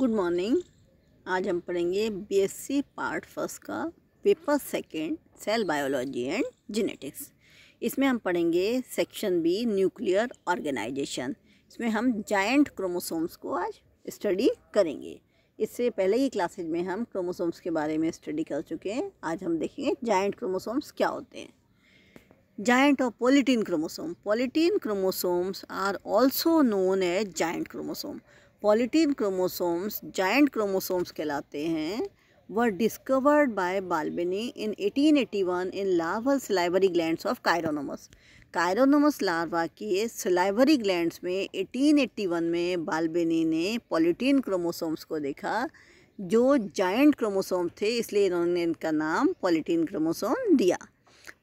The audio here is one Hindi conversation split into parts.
गुड मॉर्निंग आज हम पढ़ेंगे बीएससी पार्ट फर्स्ट का paper second cell biology and genetics इसमें हम पढ़ेंगे सेक्शन बी न्यूक्लियर ऑर्गेनाइजेशन इसमें हम जायंट क्रोमोसोम्स को आज स्टडी करेंगे इससे पहले ही क्लासेज में हम क्रोमोसोम्स के बारे में स्टडी कर चुके हैं आज हम देखेंगे जायंट क्रोमोसोम्स क्या होते हैं जाइंट और polytene chromosome polytene chromosomes are also known as giant chromosome polytene chromosomes giant chromosomes कहलाते हैं were discovered by Balbiani in 1881 in larval salivary glands of Chironomus Chironomus larva के सिलाइवरी ग्लैंड्स में 1881 में बालबेनी ने पॉलिटीन क्रोमोसोम्स को देखा जो जाइंट क्रोमोसोम थे इसलिए इन्होंने इनका नाम पॉलिटीन क्रोमोसोम दिया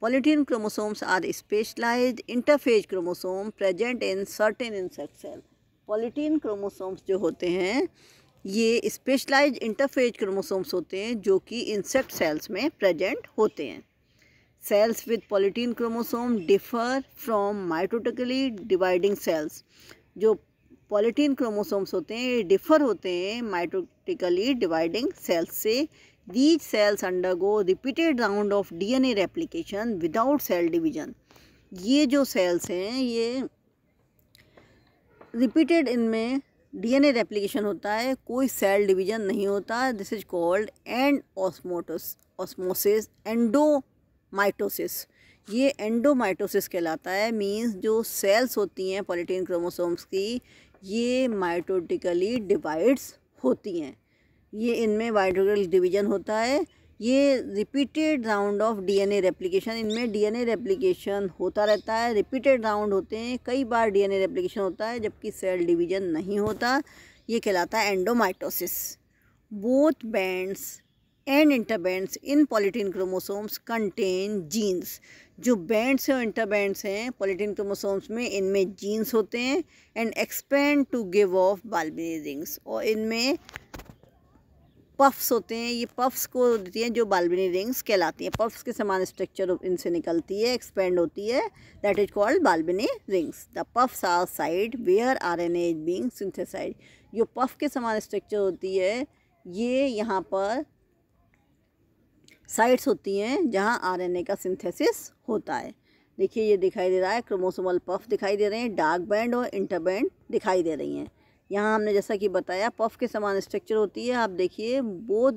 polytene chromosomes are specialise interphase chromosome present in certain insect cell polytene chromosomes जो होते हैं ये स्पेशलाइज इंटरफेज क्रोमोसोम्स होते हैं जो कि इंसेक्ट सेल्स में प्रेजेंट होते हैं cells with polytene chromosome differ from mitotically dividing cells जो पॉलिटीन क्रोमोसोम्स होते हैं ये डिफर होते हैं माइटोटिकली डिवाइडिंग सेल्स से these cells undergo repeated round of DNA replication without cell division ये जो सेल्स हैं ये रिपीटेड इनमें डीएनए रेप्लिकेशन होता है कोई सेल डिवीजन नहीं होता दिस इज कॉल्ड एंड ऑस्मोटस ऑस्मोसिस एंडोमाइटोसिस ये एंडोमाइटोसिस कहलाता है मींस जो सेल्स होती हैं पॉलिटीन क्रोमोसोम्स की ये माइटोटिकली डिवाइड्स होती हैं ये इनमें माइटोटिकल डिवीजन होता है ये repeated round of DNA replication इनमें डीएनए रेप्लिकेशन होता रहता है रिपीटेड राउंड होते हैं कई बार डीएनए रेप्लिकेशन होता है जबकि सेल डिवीजन नहीं होता ये कहलाता है endomitosis both bands and interbands in polytene chromosomes contain genes जो बैंड्स और इंटरबैंड्स हैं पॉलिटिन क्रोमोसोम्स में इनमें जीन्स होते हैं and expand to give off rings और इनमें पफ्स होते हैं ये पफ्स को देती हैं जो बाल्बिनी रिंग्स कहलाती हैं पफ्स के समान स्ट्रक्चर इनसे निकलती है एक्सपेंड होती है that is called Balbiani rings the puffs are side where are N A is being synthesised जो पफ के समान स्ट्रक्चर होती है ये यहाँ पर साइड्स होती हैं जहाँ आरएनए का सिंथेसिस होता है देखिए ये दिखाई दे रहा है क्रोमोसोमल पफ दिखाई दे रहे हैं डार्क बैंड और इंटर बैंड दिखाई दे रही हैं यहाँ हमने जैसा कि बताया पफ के समान स्ट्रक्चर होती है आप देखिए both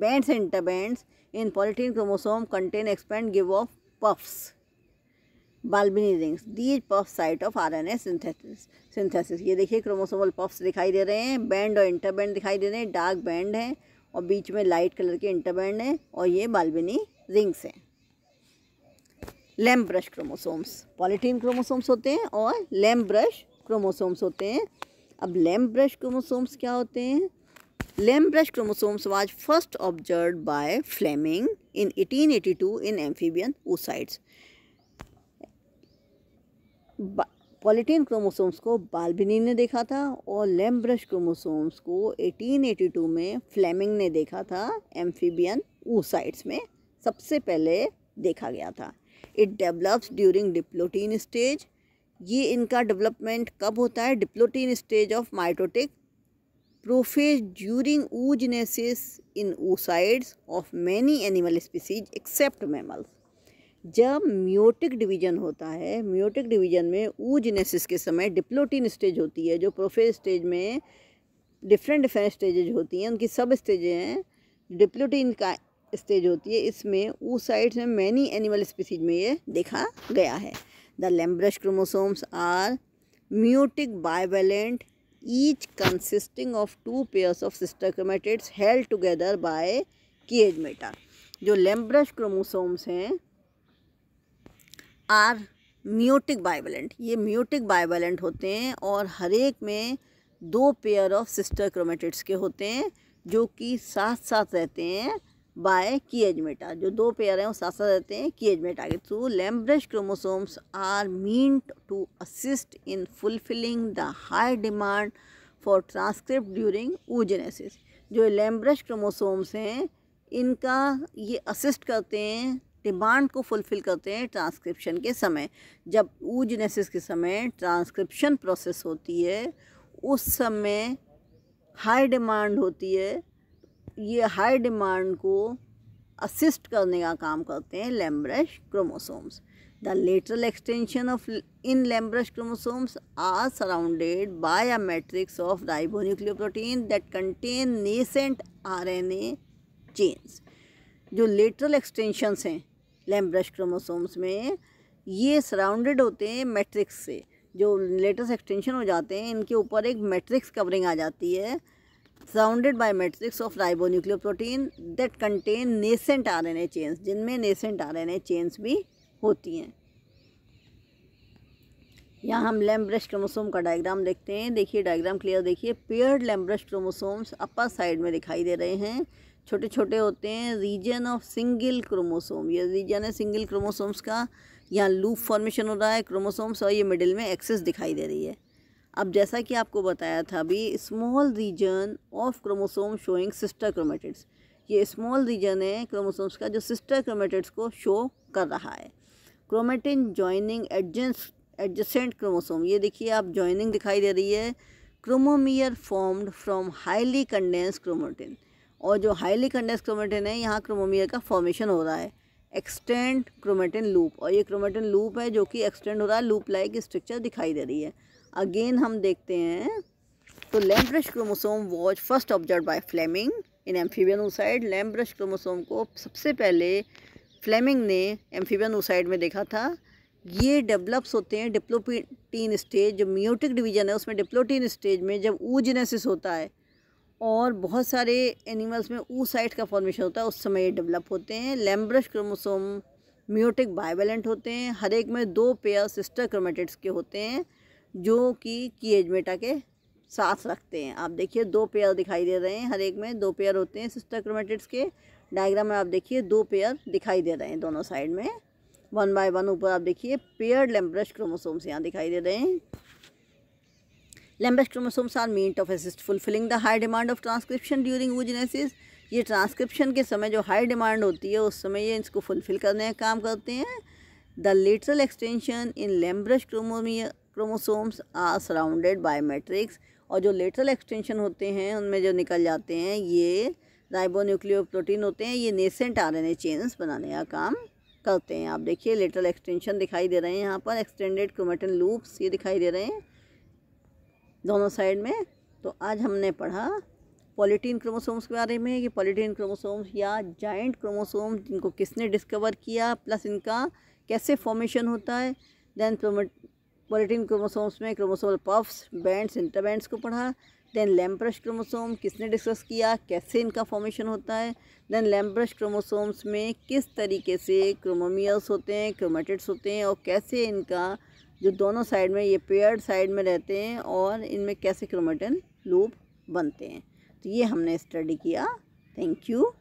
bands and interbands in polytene chromosome contain expand give off puffs Balbiani rings these puff site of R N A synthesis synthesis ये देखिए क्रोमोसोमल पफ्स दिखाई दे रहे हैं बैंड और इंटरबैंड दिखाई दे रहे हैं डार्क बैंड हैं और बीच में लाइट कलर के इंटरबैंड हैं और ये बाल्बिनी रिंग्स हैं lampbrush chromosomes polytene chromosomes होते हैं और लैम्प ब्रश क्रोमोसोम्स होते हैं अब लैम ब्रश क्रोमोसोम्स क्या होते हैं lampbrush chromosomes was first observe by Flemming in 1882 in amphibian oocytes polytene chromosomes को बालबिनी ने देखा था और लैम ब्रश क्रोमोसोम्स को 1882 में फ्लेमिंग ने देखा था एम्फीबियन ओसाइट्स में सबसे पहले देखा गया था it develops during diplotene stage ये इनका डेवलपमेंट कब होता है diplotene stage of mitotic prophase during oogenesis in oocytes of many animal species except mammals जब म्योटिक डिवीजन होता है म्योटिक डिवीजन में ऊजनेसिस के समय डिप्लोटीन स्टेज होती है जो प्रोफेज स्टेज में डिफरेंट डिफरेंट स्टेजेज होती हैं उनकी सब स्टेजें हैं डिप्लोटीन का स्टेज होती है इसमें ऊसाइड्स में मैनी एनिमल स्पीसीज में ये देखा गया है the lampbrush chromosomes are meiotic bivalent each consisting of two pairs of sister chromatids held together by chiasmata जो लेम्ब्रश क्रोमोसोम्स हैं आर म्यूटिक बायवेलेंट ये म्यूटिक बायवेलेंट होते हैं और हर एक में दो पेयर ऑफ सिस्टर क्रोमेटिड्स के होते हैं जो कि साथ साथ रहते हैं की एजमेटा जो दो पेयर हैं वो साथ साथ रहते हैं एजमेटा के through lampbrush chromosomes are meant to assist in fulfilling the high demand for transcript during oogenesis जो लैम्ब्रेज क्रोमोसोम्स हैं इनका ये असिस्ट करते हैं डिमांड को फुलफ़िल करते हैं ट्रांसक्रिप्शन के समय जब ऊजनेसिस के समय ट्रांसक्रिप्शन प्रोसेस होती है उस समय हाई डिमांड होती है ये हाई डिमांड को असिस्ट करने का काम करते हैं lampbrush chromosomes the lateral extension of in lampbrush chromosomes are surrounded by a matrix of protein that contain nascent RNA chains जो लेटरल एक्सटेंशंस हैं लैम्ब्रश क्रोमोसोम्स में ये सराउंडेड होते हैं मैट्रिक्स से जो लेटरल एक्सटेंशन हो जाते हैं इनके ऊपर एक मैट्रिक्स कवरिंग आ जाती है surrounded by matrix of by protein that contain nascent R N A chains जिनमें nascent R N A chains भी होती हैं यहाँ हम ब्रश क्रोमोसोम का डायग्राम देखते हैं देखिए डायग्राम क्लियर देखिए paired brush chromosomes upper side में दिखाई दे रहे हैं छोटे छोटे होते हैं रीजन ऑफ सिंगल क्रोमोसोम ये रीजन है सिंगल क्रोमोसोम्स का यहाँ लूप फॉर्मेशन हो रहा है क्रोमोसोम्स और ये मिडिल में एक्सेस दिखाई दे रही है अब जैसा कि आपको बताया था अभी small region of chromosome showing sister chromatids ये स्मॉल रीजन है क्रोमोसोम्स का जो सिस्टर क्रोमेटिड्स को शो कर रहा है chromatin joining adjacent adjacent chromosome ये देखिए आप जॉइनिंग दिखाई दे रही है chromomere formed from highly condensed chromatin और जो हाईली कंडेंस क्रोमेटिन है यहाँ क्रोमोमियर का फॉर्मेशन हो रहा है एक्सटेंड क्रोमेटिन लूप और ये क्रोमेटिन लूप है जो कि एक्सटेंड हो रहा है लूप लाइक स्ट्रक्चर दिखाई दे रही है अगेन हम देखते हैं तो lampbrush chromosome was first observe by Flemming in amphibian oocyte lampbrush chromosome को सबसे पहले फ्लेमिंग ने एम्फीबियन ओसाइड में देखा था ये डेवलप्स होते हैं डिप्लोपिटीन स्टेज जो म्यूटिक डिवीजन है उसमें डिप्लोटीन स्टेज में जब ऊजनेसिस होता है और बहुत सारे एनिमल्स में ऊ साइट का फॉर्मेशन होता है उस समय ये डेवलप होते हैं लैम्ब्रश क्रोमोसोम म्यूटिक बाइवेलेंट होते हैं हर एक में दो पेयर सिस्टर क्रोमेटिड्स के होते हैं जो कि कीजमेटा के साथ रखते हैं आप देखिए दो पेयर दिखाई दे रहे हैं हर एक में दो पेयर होते हैं सिस्टर क्रोमेटिड्स के डायग्राम में आप देखिए दो पेयर दिखाई दे रहे हैं दोनों साइड में वन बाय वन ऊपर आप देखिए पेयर लेम्ब्रश क्रोमोसोम्स यहाँ दिखाई दे रहे हैं lampbrush chromosomes are meet of assist fulfilling the high demand of transcription during oogenesis ये ट्रांसक्रिप्शन के समय जो हाई डिमांड होती है उस समय ये इसको फुलफिल करने का काम करते हैं the lateral extension in lampbrush chromomere chromosomes are surrounded by matrix और जो लेटरल एक्सटेंशन होते हैं उनमें जो निकल जाते हैं ये राइबोन्यूक्लियो प्रोटीन होते हैं ये नेसेंट आर एन चेन्स बनाने का काम करते हैं आप देखिए लेटरल एक्सटेंशन दिखाई दे रहे हैं यहाँ पर एक्सटेंडेड क्रोमेटन लूप्स ये दिखाई दे रहे हैं दोनों साइड में तो आज हमने पढ़ा पॉलीटीन क्रोमोसोम्स के बारे में कि पॉलीटीन क्रोमोसोम्स या जाइंट क्रोमोसोम जिनको किसने डिस्कवर किया प्लस इनका कैसे फॉर्मेशन होता है देन पोलिटिन क्रोमोसोम्स में क्रोमोसोमल पफ्स बैंड्स इंटरबैंड्स को पढ़ा देन लैम्प्रश क्रोमोसोम किसने डिस्कस किया कैसे इनका फॉर्मेशन होता है देन लैम्प्रश क्रोमोसोम्स में किस तरीके से क्रोमोमियल्स होते हैं क्रोमेटिड्स होते हैं और कैसे इनका जो दोनों साइड में ये पेयर्ड साइड में रहते हैं और इनमें कैसे क्रोमेटन लूप बनते हैं तो ये हमने स्टडी किया थैंक यू